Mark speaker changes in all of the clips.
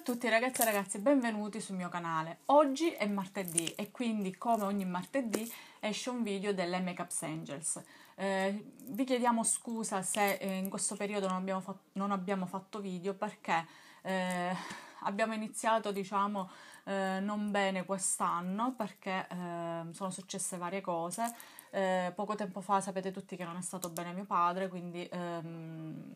Speaker 1: a tutti ragazzi e ragazze, benvenuti sul mio canale. Oggi è martedì e quindi come ogni martedì esce un video delle Makeups Angels. Eh, vi chiediamo scusa se eh, in questo periodo non abbiamo, fa- non abbiamo fatto video perché eh, abbiamo iniziato diciamo eh, non bene quest'anno perché eh, sono successe varie cose. Eh, poco tempo fa sapete tutti che non è stato bene mio padre, quindi... Ehm,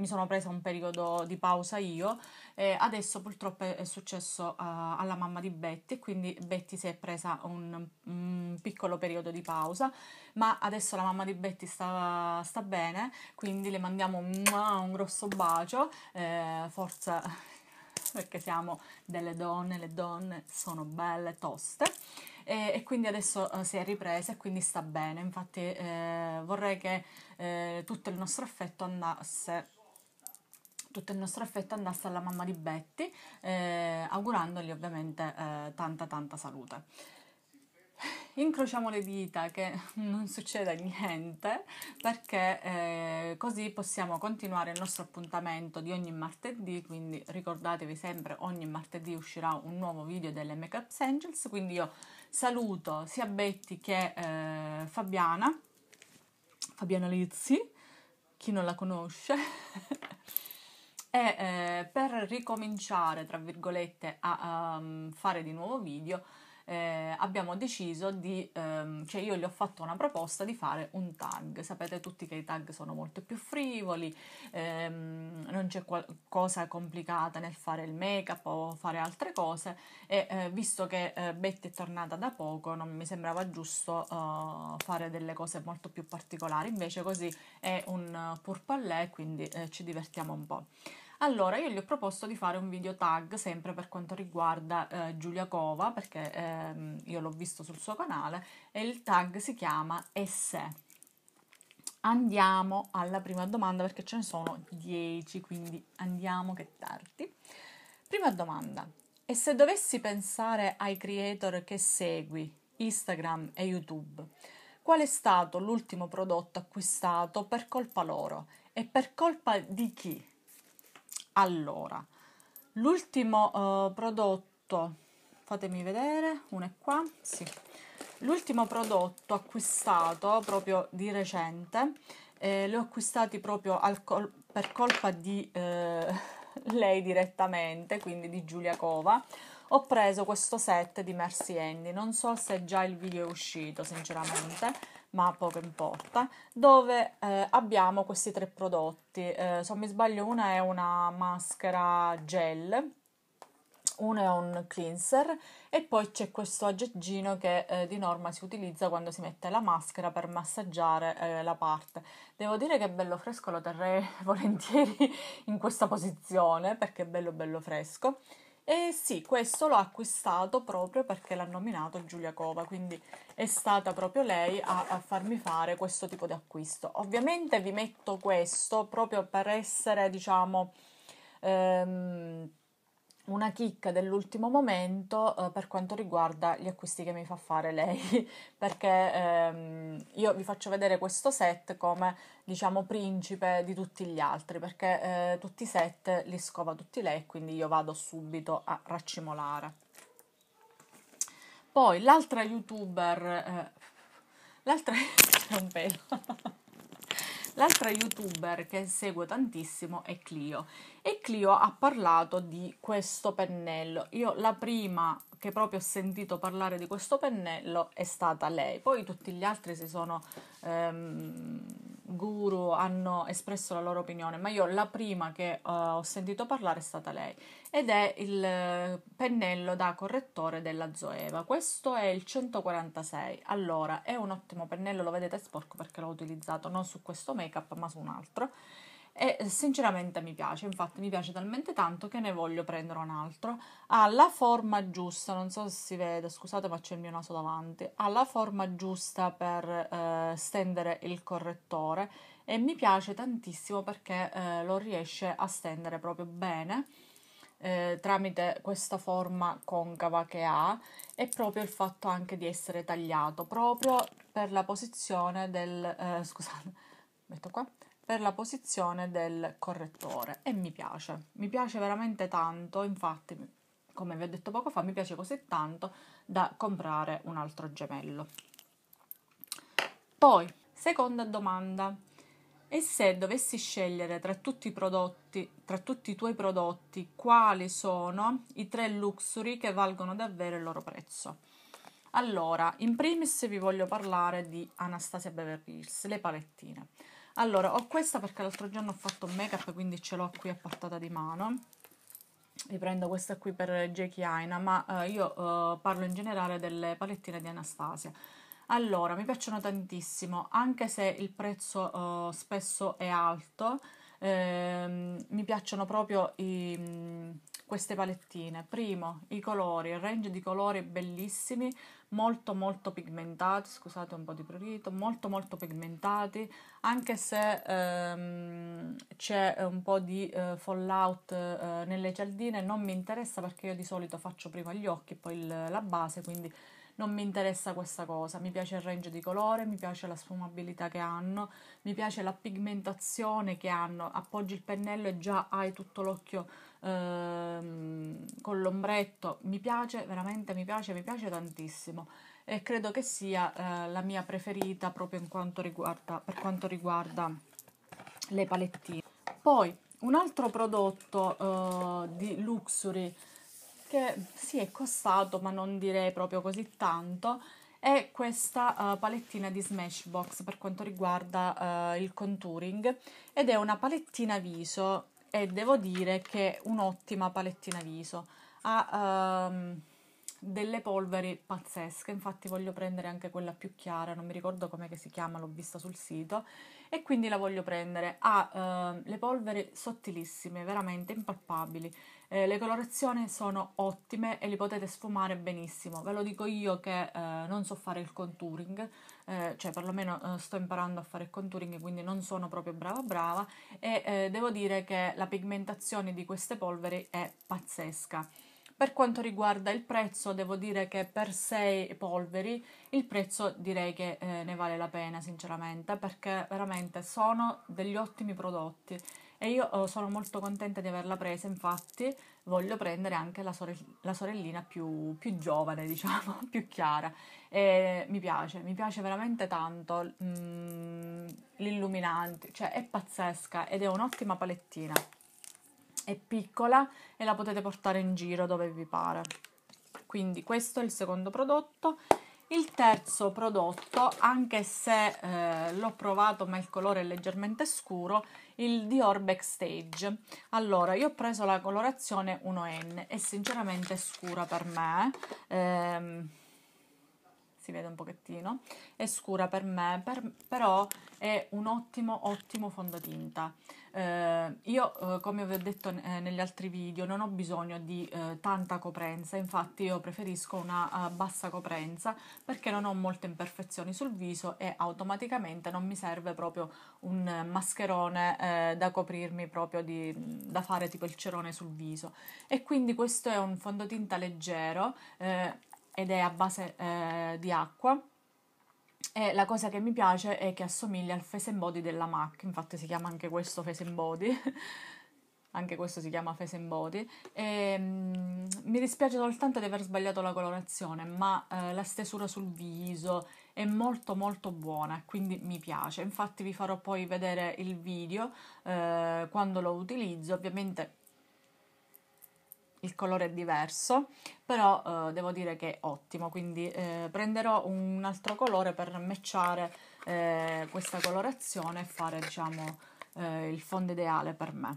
Speaker 1: mi sono presa un periodo di pausa io. Eh, adesso purtroppo è successo uh, alla mamma di Betty, quindi Betty si è presa un, un, piccolo periodo di pausa, ma adesso la mamma di Betty sta, sta bene, quindi le mandiamo un, un grosso bacio, eh, forza perché siamo delle donne, le donne sono belle, toste. E, e, quindi adesso uh, si è ripresa e quindi sta bene. Infatti eh, vorrei che eh, tutto il nostro affetto andasse tutto il nostro affetto andasse alla mamma di Betty, eh, augurandogli ovviamente eh, tanta tanta salute. Incrociamo le dita che non succeda niente perché eh, così possiamo continuare il nostro appuntamento di ogni martedì, quindi ricordatevi sempre ogni martedì uscirà un nuovo video delle Makeup Angels, quindi io saluto sia Betty che eh, Fabiana, Fabiana Lizzi, chi non la conosce. e eh, per ricominciare, tra virgolette, a, a mm, fare di nuovo video eh, abbiamo deciso di, ehm, cioè io gli ho fatto una proposta di fare un tag. Sapete tutti che i tag sono molto più frivoli, ehm, non c'è qualcosa complicata nel fare il make up o fare altre cose e eh, visto che eh, Betty è tornata da poco non mi sembrava giusto eh, fare delle cose molto più particolari, invece così è un eh, purpallè, palais quindi eh, ci divertiamo un po'. Allora, io gli ho proposto di fare un video tag sempre per quanto riguarda eh, Giulia Cova, perché ehm, io l'ho visto sul suo canale e il tag si chiama E se. Andiamo alla prima domanda perché ce ne sono 10, quindi andiamo che tardi. Prima domanda. E se dovessi pensare ai creator che segui, Instagram e YouTube, qual è stato l'ultimo prodotto acquistato per colpa loro e per colpa di chi? Allora, l'ultimo eh, prodotto, fatemi vedere, uno è qua, sì. L'ultimo prodotto acquistato proprio di recente, eh, ho acquistati proprio col- per colpa di eh, lei direttamente, quindi di Giulia Cova. Ho preso questo set di Mercy Andy, non so se già il video è uscito sinceramente ma poco importa, dove eh, abbiamo questi tre prodotti. Eh, se non mi sbaglio una è una maschera gel, uno è un cleanser e poi c'è questo aggeggino che eh, di norma si utilizza quando si mette la maschera per massaggiare eh, la parte. Devo dire che è bello fresco, lo terrei volentieri in questa posizione perché è bello bello fresco. E sì, questo l'ho acquistato proprio perché l'ha nominato Giulia Cova, quindi è stata proprio lei a, a, farmi fare questo tipo di acquisto. Ovviamente vi metto questo proprio per essere, diciamo, ehm, una chicca dell'ultimo momento eh, per quanto riguarda gli acquisti che mi fa fare lei, perché ehm, io vi faccio vedere questo set come diciamo principe di tutti gli altri, perché eh, tutti i set li scova tutti lei, quindi io vado subito a raccimolare. Poi l'altra youtuber, eh, l'altra, l'altra youtuber che seguo tantissimo è Clio e Clio ha parlato di questo pennello. Io la prima che proprio ho sentito parlare di questo pennello è stata lei, poi tutti gli altri si sono ehm, guru, hanno espresso la loro opinione, ma io la prima che uh, ho sentito parlare è stata lei ed è il eh, pennello da correttore della Zoeva. Questo è il 146. Allora, è un ottimo pennello, lo vedete sporco perché l'ho utilizzato non su questo make up, ma su un altro e sinceramente mi piace, infatti mi piace talmente tanto che ne voglio prendere un altro. Ha la forma giusta, non so se si vede, scusate ma c'è il mio naso davanti, ha la forma giusta per eh, stendere il correttore e mi piace tantissimo perché eh, lo riesce a stendere proprio bene. Eh, tramite questa forma concava che ha e proprio il fatto anche di essere tagliato proprio per la posizione del eh, scusate metto qua per la posizione del correttore e mi piace, mi piace veramente tanto, infatti come vi ho detto poco fa mi piace così tanto da comprare un altro gemello. Poi, seconda domanda, e se dovessi scegliere tra tutti i prodotti, tra tutti i tuoi prodotti, quali sono i tre luxury che valgono davvero il loro prezzo? Allora, in primis vi voglio parlare di Anastasia Beverly Hills, le palettine allora ho questa perché l'altro giorno ho fatto un make up quindi ce l'ho qui a portata di mano vi prendo questa qui per Jackie Aina ma eh, io eh, parlo in generale delle palettine di Anastasia allora mi piacciono tantissimo anche se il prezzo eh, spesso è alto ehm, mi piacciono proprio i mm, queste palettine. Primo, i colori, il range di colori bellissimi, molto molto pigmentati, scusate un po' di prurito, molto molto pigmentati, anche se ehm, c'è un po' di eh, fallout eh, nelle cialdine, non mi interessa perché io di solito faccio prima gli occhi e poi il, la base, quindi non mi interessa questa cosa, mi piace il range di colore, mi piace la sfumabilità che hanno, mi piace la pigmentazione che hanno, appoggi il pennello e già hai tutto l'occhio Ehm, con l'ombretto, mi piace, veramente mi piace, mi piace tantissimo e credo che sia eh, la mia preferita proprio quanto riguarda, per quanto riguarda le palettine. Poi un altro prodotto eh, di Luxury che sì è costato ma non direi proprio così tanto è questa uh, palettina di Smashbox per quanto riguarda uh, il contouring ed è una palettina viso e devo dire che è un'ottima palettina viso. Ha um, delle polveri pazzesche, infatti voglio prendere anche quella più chiara, non mi ricordo come si chiama, l'ho vista sul sito e quindi la voglio prendere. Ha uh, le polveri sottilissime, veramente impalpabili eh, le colorazioni sono ottime e li potete sfumare benissimo. Ve lo dico io che eh, non so fare il contouring, eh, cioè perlomeno eh, sto imparando a fare il contouring, quindi non sono proprio brava brava e eh, devo dire che la pigmentazione di queste polveri è pazzesca. Per quanto riguarda il prezzo, devo dire che per 6 polveri il prezzo direi che eh, ne vale la pena, sinceramente, perché veramente sono degli ottimi prodotti e io eh, sono molto contenta di averla presa, infatti voglio prendere anche la, sore- la sorellina più, più, giovane, diciamo, più chiara. E mi piace, mi piace veramente tanto mm, l'illuminante, cioè è pazzesca ed è un'ottima palettina. È piccola e la potete portare in giro dove vi pare. Quindi questo è il secondo prodotto il terzo prodotto, anche se eh, l'ho provato ma il colore è leggermente scuro, il Dior Backstage. Allora, io ho preso la colorazione 1N, è sinceramente scura per me, ehm, si vede un pochettino, è scura per me, per, però è un ottimo, ottimo fondotinta. Eh, io, eh, come vi ho detto eh, negli altri video, non ho bisogno di eh, tanta coprenza, infatti io preferisco una uh, bassa coprenza perché non ho molte imperfezioni sul viso e automaticamente non mi serve proprio un mascherone eh, da coprirmi, proprio di, da fare tipo il cerone sul viso. E quindi questo è un fondotinta leggero, ed è a base eh, di acqua e la cosa che mi piace è che assomiglia al face and body della MAC, infatti si chiama anche questo face and body, anche questo si chiama face and body. E, mm, mi dispiace soltanto di aver sbagliato la colorazione, ma eh, la stesura sul viso è molto molto buona, quindi mi piace. Infatti vi farò poi vedere il video eh, quando lo utilizzo, ovviamente il colore è diverso, però eh, devo dire che è ottimo, quindi eh, prenderò un altro colore per matchare eh, questa colorazione e fare diciamo eh, il fondo ideale per me.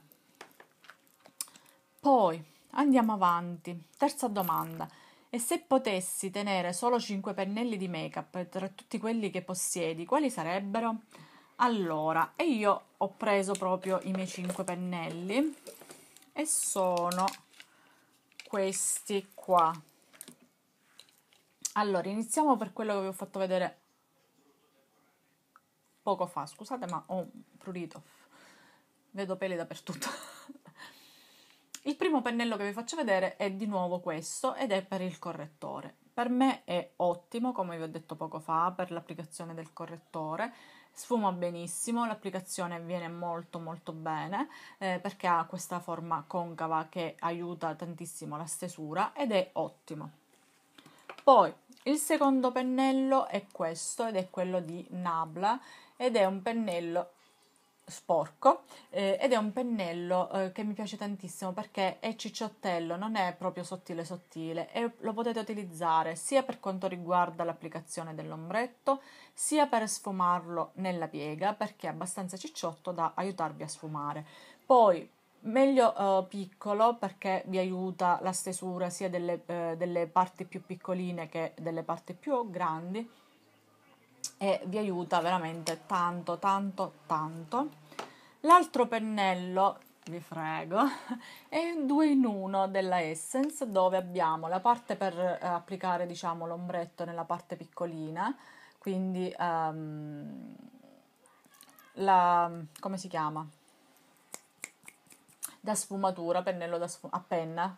Speaker 1: Poi andiamo avanti, terza domanda. E se potessi tenere solo 5 pennelli di make up tra tutti quelli che possiedi, quali sarebbero? Allora, e io ho preso proprio i miei 5 pennelli e sono questi qua allora iniziamo per quello che vi ho fatto vedere poco fa scusate ma ho prurito vedo peli dappertutto il primo pennello che vi faccio vedere è di nuovo questo ed è per il correttore per me è ottimo come vi ho detto poco fa per l'applicazione del correttore sfuma benissimo, l'applicazione viene molto molto bene eh, perché ha questa forma concava che aiuta tantissimo la stesura ed è ottimo. Poi il secondo pennello è questo ed è quello di Nabla ed è un pennello sporco eh, ed è un pennello eh, che mi piace tantissimo perché è cicciottello, non è proprio sottile sottile e lo potete utilizzare sia per quanto riguarda l'applicazione dell'ombretto sia per sfumarlo nella piega perché è abbastanza cicciotto da aiutarvi a sfumare. Poi meglio eh, piccolo perché vi aiuta la stesura sia delle, eh, delle parti più piccoline che delle parti più grandi e vi aiuta veramente tanto tanto tanto l'altro pennello vi frego è un 2 in 1 della Essence dove abbiamo la parte per eh, applicare diciamo l'ombretto nella parte piccolina quindi um, la come si chiama da sfumatura pennello da sfum- a penna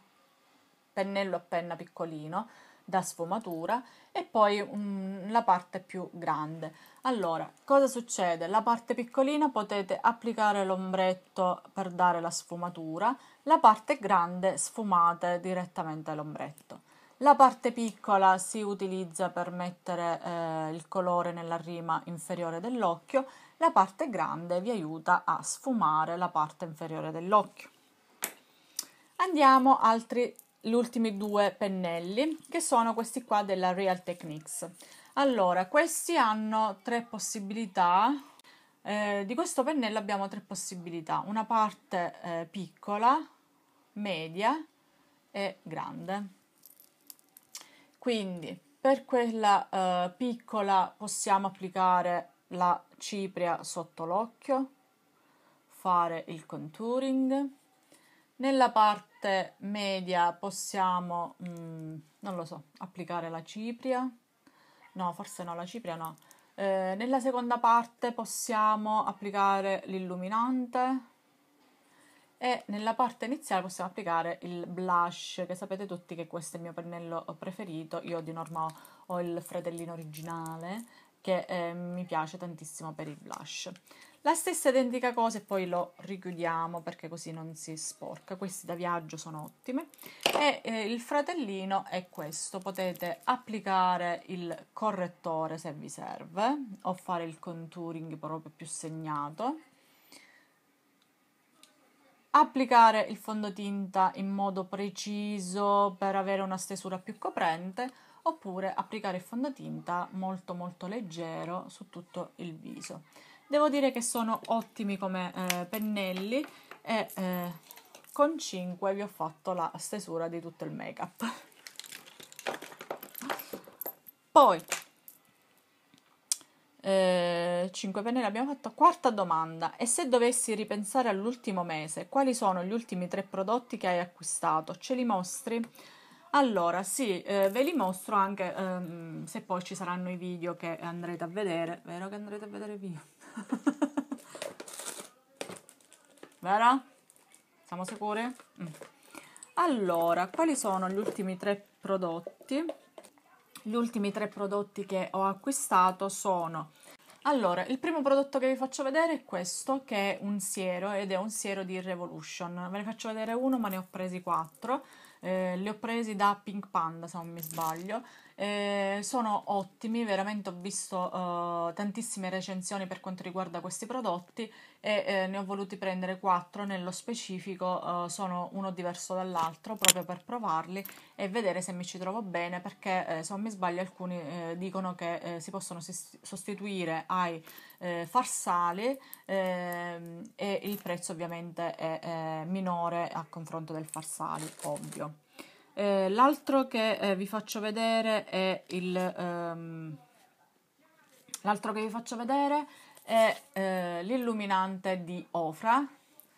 Speaker 1: pennello a penna piccolino da sfumatura e poi um, la parte più grande. Allora, cosa succede? La parte piccolina potete applicare l'ombretto per dare la sfumatura, la parte grande sfumate direttamente l'ombretto. La parte piccola si utilizza per mettere eh, il colore nella rima inferiore dell'occhio, la parte grande vi aiuta a sfumare la parte inferiore dell'occhio. Andiamo altri gli ultimi due pennelli che sono questi qua della Real Techniques. Allora, questi hanno tre possibilità. Eh, di questo pennello abbiamo tre possibilità, una parte eh, piccola, media e grande. Quindi per quella eh, piccola possiamo applicare la cipria sotto l'occhio, fare il contouring, nella parte media possiamo, mm, non lo so, applicare la cipria. No, forse no, la cipria no. Eh, nella seconda parte possiamo applicare l'illuminante e nella parte iniziale possiamo applicare il blush, che sapete tutti che questo è il mio pennello preferito. Io di norma ho, ho il fratellino originale che eh, mi piace tantissimo per il blush. La stessa identica cosa e poi lo richiudiamo perché così non si sporca. Questi da viaggio sono ottime. E eh, il fratellino è questo. Potete applicare il correttore se vi serve o fare il contouring proprio più segnato. Applicare il fondotinta in modo preciso per avere una stesura più coprente oppure applicare il fondotinta molto molto leggero su tutto il viso devo dire che sono ottimi come eh, pennelli e eh, con 5 vi ho fatto la stesura di tutto il make up poi eh, 5 pennelli abbiamo fatto quarta domanda e se dovessi ripensare all'ultimo mese quali sono gli ultimi tre prodotti che hai acquistato ce li mostri? Allora, sì, eh, ve li mostro anche ehm, se poi ci saranno i video che andrete a vedere. Vero che andrete a vedere i video? Vera? Siamo sicuri? Mm. Allora, quali sono gli ultimi tre prodotti? Gli ultimi tre prodotti che ho acquistato sono... Allora, il primo prodotto che vi faccio vedere è questo, che è un siero, ed è un siero di Revolution. Ve ne faccio vedere uno, ma ne ho presi quattro. Eh, li ho presi da Pink Panda, se non mi sbaglio. Eh, sono ottimi, veramente ho visto eh, tantissime recensioni per quanto riguarda questi prodotti e eh, ne ho voluti prendere 4 nello specifico, eh, sono uno diverso dall'altro proprio per provarli e vedere se mi ci trovo bene perché eh, se non mi sbaglio alcuni eh, dicono che si possono sostituire ai farsali ehm, e il prezzo ovviamente è minore a confronto del farsali, ovvio. Eh, l'altro che eh, vi faccio vedere è il... Ehm, l'altro che vi faccio vedere è eh, l'illuminante di Ofra,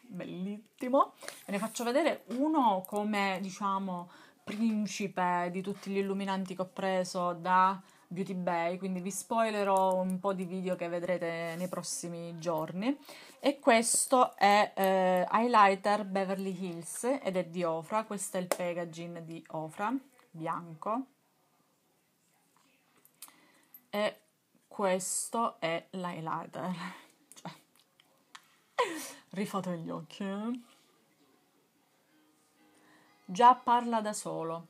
Speaker 1: bellissimo. Ve ne faccio vedere uno come, diciamo, principe di tutti gli illuminanti che ho preso da... Beauty Bay, quindi vi spoilerò un po' di video che vedrete nei prossimi giorni. E questo è eh, Highlighter Beverly Hills ed è di Ofra, questo è il packaging di Ofra, bianco. E questo è l'highlighter. Cioè, rifate gli occhi. Eh. Già parla da solo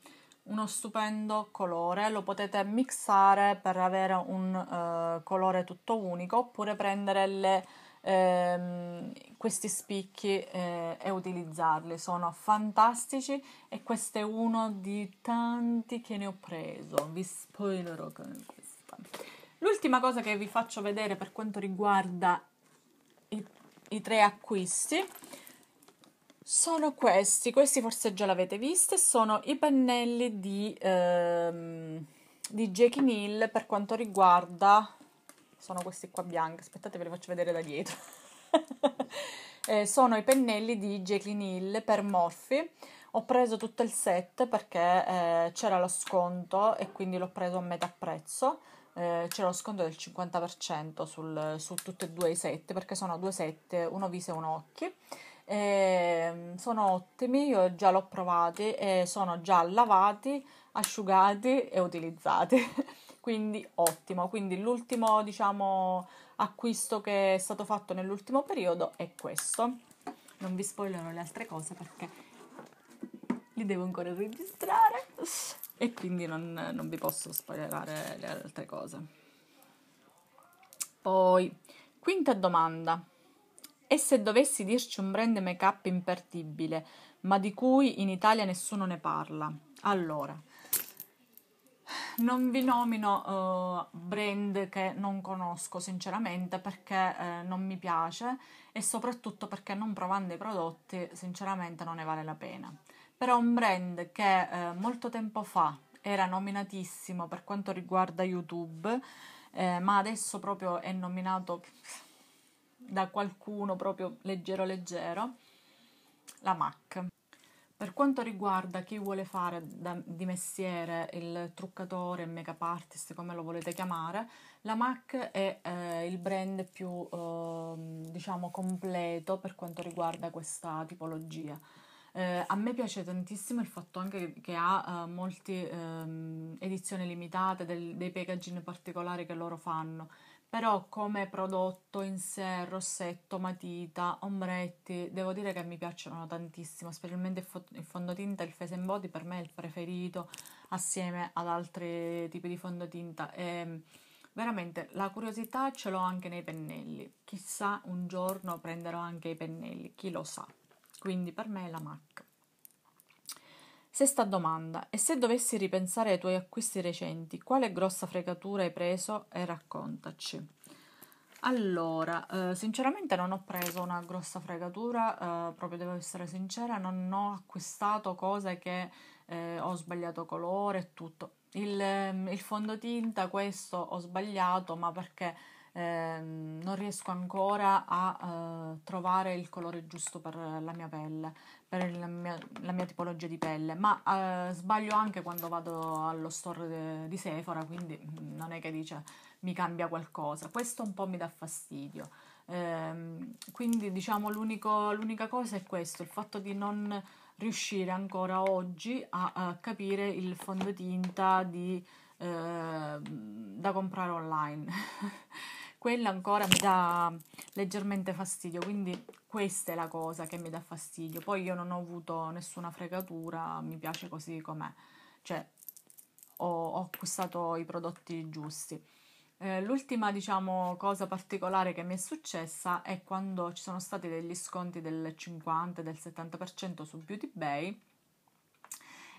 Speaker 1: uno stupendo colore, lo potete mixare per avere un uh, colore tutto unico oppure prendere le, ehm, questi spicchi eh, e utilizzarli, sono fantastici e questo è uno di tanti che ne ho preso, vi spoilerò con questa. L'ultima cosa che vi faccio vedere per quanto riguarda i, i tre acquisti sono questi, questi forse già l'avete visto, sono i pennelli di, ehm, di Jackie Neal per quanto riguarda, sono questi qua bianchi, aspettate ve li faccio vedere da dietro, eh, sono i pennelli di Jackie Neal per Morphe, ho preso tutto il set perché eh, c'era lo sconto e quindi l'ho preso a metà prezzo, eh, c'era lo sconto del 50% sul, su tutti e due i set perché sono due set, uno viso e uno occhi eh, sono ottimi, io già l'ho provati e sono già lavati, asciugati e utilizzati, quindi ottimo. Quindi l'ultimo diciamo acquisto che è stato fatto nell'ultimo periodo è questo. Non vi spoilerò le altre cose perché li devo ancora registrare e quindi non, non vi posso spoilerare le altre cose. Poi, quinta domanda. E se dovessi dirci un brand make-up imperdibile, ma di cui in Italia nessuno ne parla? Allora, non vi nomino uh, brand che non conosco sinceramente perché eh, non mi piace e soprattutto perché non provando i prodotti sinceramente non ne vale la pena. Però un brand che eh, molto tempo fa era nominatissimo per quanto riguarda YouTube, eh, ma adesso proprio è nominato da qualcuno proprio leggero leggero, la MAC. Per quanto riguarda chi vuole fare da, di mestiere il truccatore, make-up artist, come lo volete chiamare, la MAC è eh, il brand più eh, diciamo completo per quanto riguarda questa tipologia. Eh, a me piace tantissimo il fatto anche che, che ha eh, molte ehm, edizioni limitate, del, dei packaging particolari che loro fanno però come prodotto in sé, rossetto, matita, ombretti, devo dire che mi piacciono tantissimo, specialmente il fondotinta, il Face Body per me è il preferito assieme ad altri tipi di fondotinta e ehm, veramente la curiosità ce l'ho anche nei pennelli, chissà un giorno prenderò anche i pennelli, chi lo sa, quindi per me è la MAC. Sesta domanda. E se dovessi ripensare ai tuoi acquisti recenti, quale grossa fregatura hai preso e raccontaci? Allora, eh, sinceramente non ho preso una grossa fregatura, eh, proprio devo essere sincera, non ho acquistato cose che eh, ho sbagliato colore e tutto. Il, ehm, il, fondotinta, questo ho sbagliato, ma perché ehm, non riesco ancora a eh, trovare il colore giusto per la mia pelle per la mia, la mia tipologia di pelle, ma eh, sbaglio anche quando vado allo store de, di Sephora, quindi mm, non è che dice mi cambia qualcosa, questo un po' mi dà fastidio. Eh, quindi diciamo l'unica cosa è questo, il fatto di non riuscire ancora oggi a, a capire il fondotinta di, eh, da comprare online. quella ancora mi dà leggermente fastidio, quindi questa è la cosa che mi dà fastidio. Poi io non ho avuto nessuna fregatura, mi piace così com'è, cioè ho, ho acquistato i prodotti giusti. Eh, l'ultima, diciamo, cosa particolare che mi è successa è quando ci sono stati degli sconti del 50, del 70% su Beauty Bay.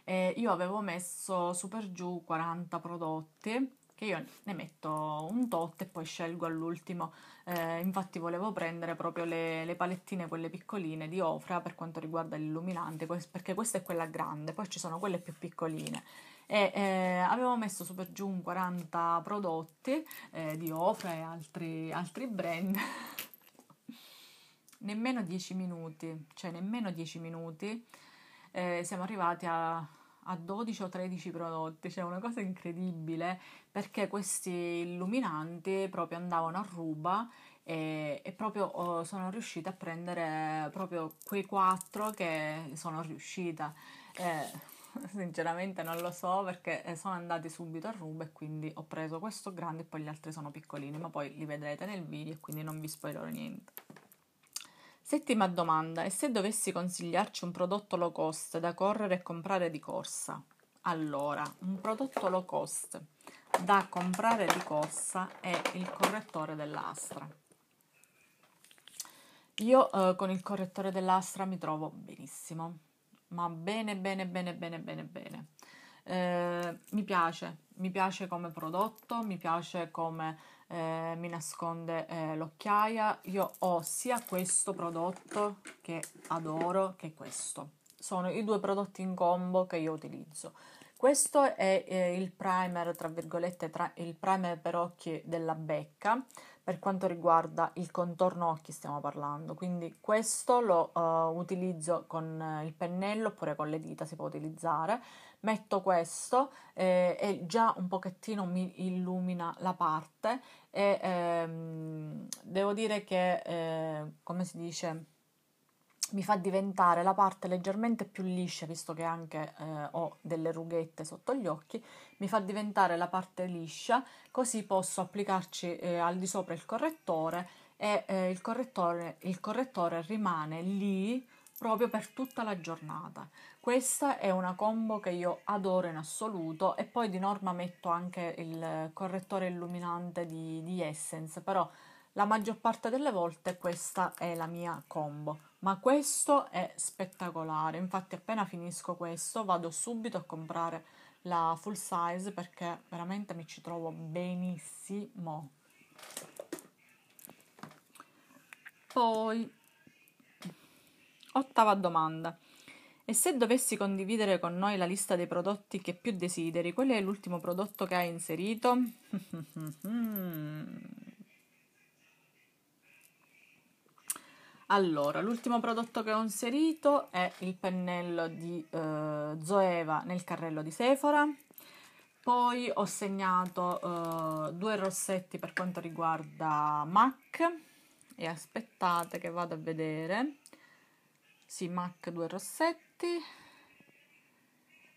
Speaker 1: Eh, io avevo messo super giù 40 prodotti che io ne metto un tot e poi scelgo all'ultimo. Eh, infatti volevo prendere proprio le, le, palettine, quelle piccoline di Ofra per quanto riguarda l'illuminante, perché questa è quella grande, poi ci sono quelle più piccoline. E, eh, avevo messo su per giù un 40 prodotti eh, di Ofra e altri, altri brand. nemmeno 10 minuti, cioè nemmeno 10 minuti, eh, siamo arrivati a a 12 o 13 prodotti, cioè una cosa incredibile perché questi illuminanti proprio andavano a ruba e, e proprio oh, sono riuscita a prendere proprio quei quattro che sono riuscita. Eh, sinceramente non lo so perché eh, sono andati subito a ruba e quindi ho preso questo grande e poi gli altri sono piccolini, ma poi li vedrete nel video e quindi non vi spoilerò niente. Settima domanda: e se dovessi consigliarci un prodotto low cost da correre e comprare di corsa? Allora, un prodotto low cost da comprare di corsa è il correttore dell'Astra. Io eh, con il correttore dell'Astra mi trovo benissimo, ma bene, bene, bene, bene, bene, bene. Eh, mi piace, mi piace come prodotto, mi piace come eh, mi nasconde eh, l'occhiaia. Io ho sia questo prodotto che adoro che questo. Sono i due prodotti in combo che io utilizzo. Questo è eh, il primer, tra virgolette, tra, il primer per occhi della Becca per quanto riguarda il contorno occhi stiamo parlando, quindi questo lo uh, utilizzo con eh, il pennello oppure con le dita si può utilizzare, metto questo eh, e già un pochettino mi illumina la parte e ehm, devo dire che eh, come si dice mi fa diventare la parte leggermente più liscia, visto che anche eh, ho delle rughette sotto gli occhi, mi fa diventare la parte liscia, così posso applicarci eh, al di sopra il correttore e eh, il, correttore, il correttore rimane lì proprio per tutta la giornata. Questa è una combo che io adoro in assoluto e poi di norma metto anche il correttore illuminante di, di Essence, però la maggior parte delle volte questa è la mia combo, ma questo è spettacolare. Infatti appena finisco questo vado subito a comprare la full size perché veramente mi ci trovo benissimo. Poi, ottava domanda. E se dovessi condividere con noi la lista dei prodotti che più desideri, qual è l'ultimo prodotto che hai inserito? Allora, l'ultimo prodotto che ho inserito è il pennello di eh, Zoeva nel carrello di Sephora. Poi ho segnato eh, due rossetti per quanto riguarda MAC. E aspettate che vado a vedere. Sì, MAC due rossetti.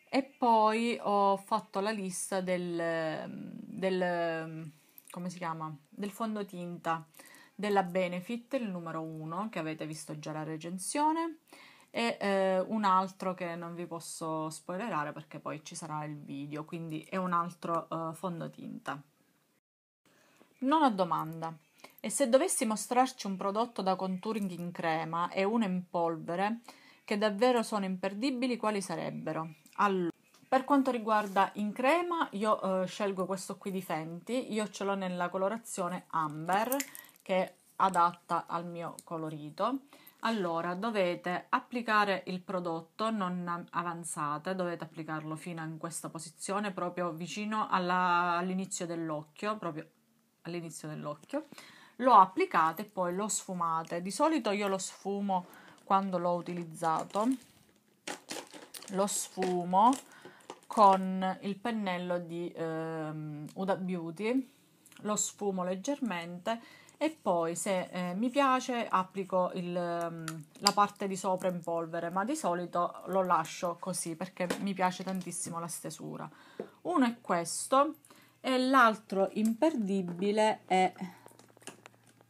Speaker 1: E poi ho fatto la lista del, del, come si chiama? del fondotinta della Benefit, il numero 1, che avete visto già la recensione, e eh, un altro che non vi posso spoilerare perché poi ci sarà il video, quindi è un altro eh, fondotinta. Non ho domanda. E se dovessi mostrarci un prodotto da contouring in crema e uno in polvere, che davvero sono imperdibili, quali sarebbero? Allora, per quanto riguarda in crema, io eh, scelgo questo qui di Fenty, io ce l'ho nella colorazione Amber, che adatta al mio colorito allora dovete applicare il prodotto non avanzate dovete applicarlo fino in questa posizione proprio vicino alla, all'inizio dell'occhio proprio all'inizio dell'occhio lo applicate e poi lo sfumate di solito io lo sfumo quando l'ho utilizzato lo sfumo con il pennello di ehm, Uda Beauty lo sfumo leggermente e poi se eh, mi piace applico il, mm, la parte di sopra in polvere ma di solito lo lascio così perché mi piace tantissimo la stesura uno è questo e l'altro imperdibile è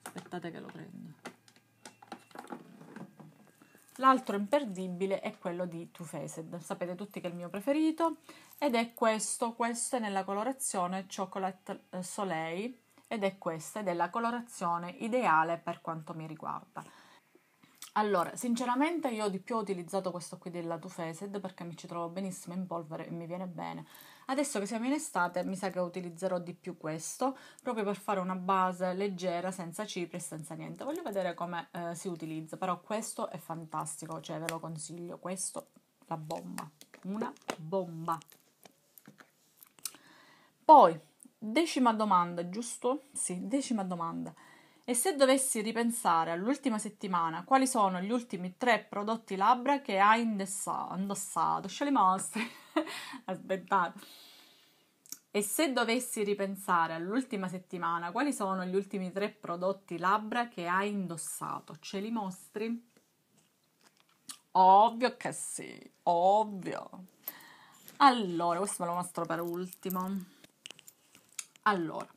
Speaker 1: aspettate che lo prendo L'altro imperdibile è quello di Too Faced, sapete tutti che è il mio preferito, ed è questo, questo è nella colorazione Chocolate eh, Soleil, ed è questa ed è la colorazione ideale per quanto mi riguarda. Allora, sinceramente io di più ho utilizzato questo qui della Too Faced perché mi ci trovo benissimo in polvere e mi viene bene. Adesso che siamo in estate mi sa che utilizzerò di più questo, proprio per fare una base leggera, senza cipri e senza niente. Voglio vedere come eh, si utilizza, però questo è fantastico, cioè ve lo consiglio, questo la bomba, una bomba. Poi, Decima domanda, giusto? Sì, decima domanda. E se dovessi ripensare all'ultima settimana, quali sono gli ultimi tre prodotti labbra che hai indossato? indossato? li mostri. Aspettate. E se dovessi ripensare all'ultima settimana, quali sono gli ultimi tre prodotti labbra che hai indossato? Ce li mostri? Ovvio che sì, ovvio. Allora, questo me lo mostro per ultimo. Allora,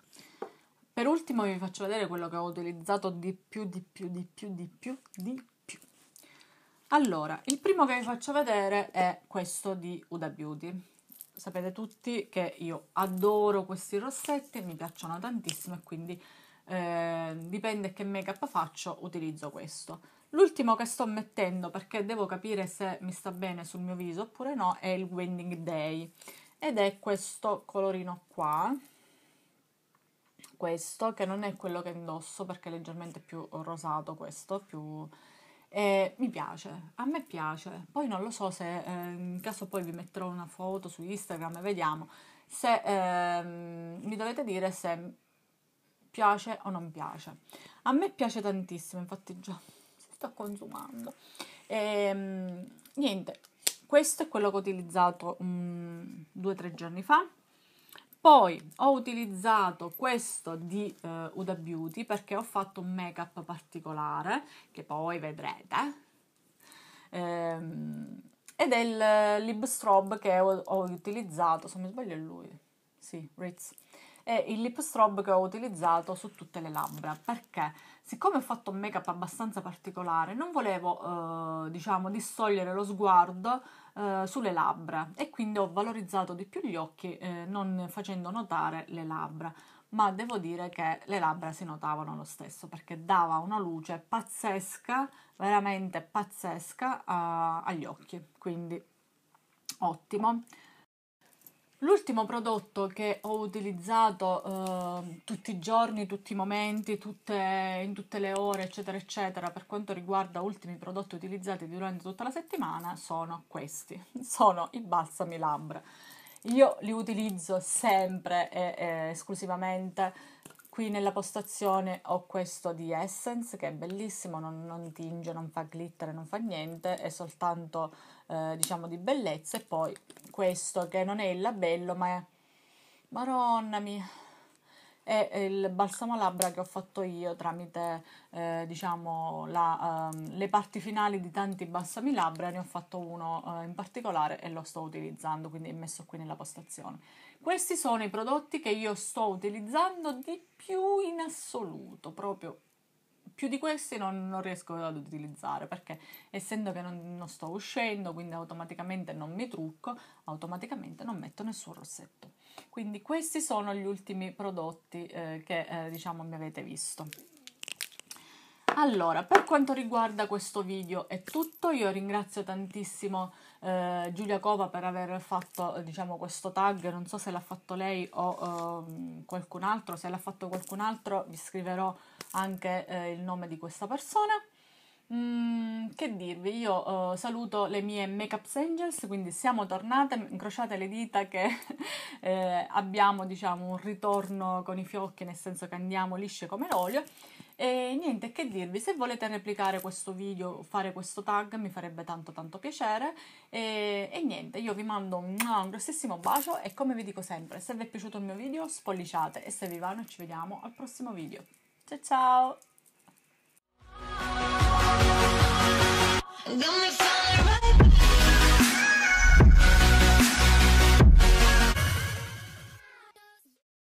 Speaker 1: per ultimo vi faccio vedere quello che ho utilizzato di più, di più, di più, di più, di più. Allora, il primo che vi faccio vedere è questo di Uda Beauty. Sapete tutti che io adoro questi rossetti, mi piacciono tantissimo e quindi eh, dipende che make-up faccio, utilizzo questo. L'ultimo che sto mettendo perché devo capire se mi sta bene sul mio viso oppure no è il Wending Day ed è questo colorino qua questo, che non è quello che indosso perché è leggermente più rosato questo, più... E mi piace, a me piace. Poi non lo so se, eh, in caso poi vi metterò una foto su Instagram e vediamo, se eh, mi dovete dire se piace o non piace. A me piace tantissimo, infatti già si sta consumando. E, ehm, niente, questo è quello che ho utilizzato um, due o tre giorni fa poi ho utilizzato questo di eh, Uda Beauty perché ho fatto un make up particolare che poi vedrete. Ehm, ed è il lip strobe che ho, ho, utilizzato, se mi sbaglio è lui, sì, Ritz. È il lip strobe che ho utilizzato su tutte le labbra perché siccome ho fatto un make up abbastanza particolare non volevo eh, diciamo distogliere lo sguardo eh, sulle labbra e quindi ho valorizzato di più gli occhi eh, non facendo notare le labbra ma devo dire che le labbra si notavano lo stesso perché dava una luce pazzesca, veramente pazzesca a, agli occhi, quindi ottimo. L'ultimo prodotto che ho utilizzato eh, tutti i giorni, tutti i momenti, tutte, in tutte le ore, eccetera, eccetera, per quanto riguarda ultimi prodotti utilizzati durante tutta la settimana, sono questi. Sono i balsami labbra. Io li utilizzo sempre e, e esclusivamente qui nella postazione ho questo di Essence che è bellissimo, non, non tinge, non fa glitter, non fa niente, è soltanto eh, diciamo di bellezza e poi questo che non è il labello ma è, maronnami, è, è il balsamo labbra che ho fatto io tramite eh, diciamo la, eh, le parti finali di tanti balsami labbra, ne ho fatto uno eh, in particolare e lo sto utilizzando, quindi è messo qui nella postazione questi sono i prodotti che io sto utilizzando di più in assoluto, proprio più di questi non, non riesco ad utilizzare perché essendo che non, non sto uscendo, quindi automaticamente non mi trucco, automaticamente non metto nessun rossetto. Quindi questi sono gli ultimi prodotti eh, che eh, diciamo mi avete visto. Allora, per quanto riguarda questo video è tutto, io ringrazio tantissimo eh, Giulia Cova per aver fatto diciamo, questo tag, non so se l'ha fatto lei o eh, qualcun altro, se l'ha fatto qualcun altro vi scriverò anche eh, il nome di questa persona. Mm, che dirvi, io uh, saluto le mie Makeup Angels, quindi siamo tornate, incrociate le dita che eh, abbiamo diciamo un ritorno con i fiocchi, nel senso che andiamo lisce come l'olio e niente che dirvi, se volete replicare questo video, fare questo tag, mi farebbe tanto tanto piacere. E, e niente, io vi mando un, grossissimo bacio e come vi dico sempre, se vi è piaciuto il mio video spolliciate e se vi va noi ci vediamo al prossimo video. Ciao ciao! Gonna find the right